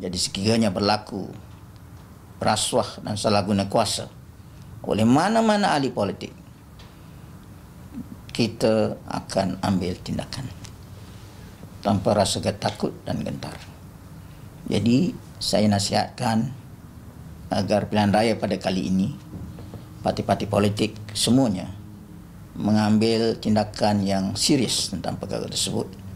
Jadi sekiranya berlaku rasuah dan salah guna kuasa oleh mana-mana ahli politik, kita akan ambil tindakan tanpa rasa takut dan gentar. Jadi saya nasihatkan agar pilihan raya pada kali ini parti-parti politik semuanya mengambil tindakan yang serius tentang perkara tersebut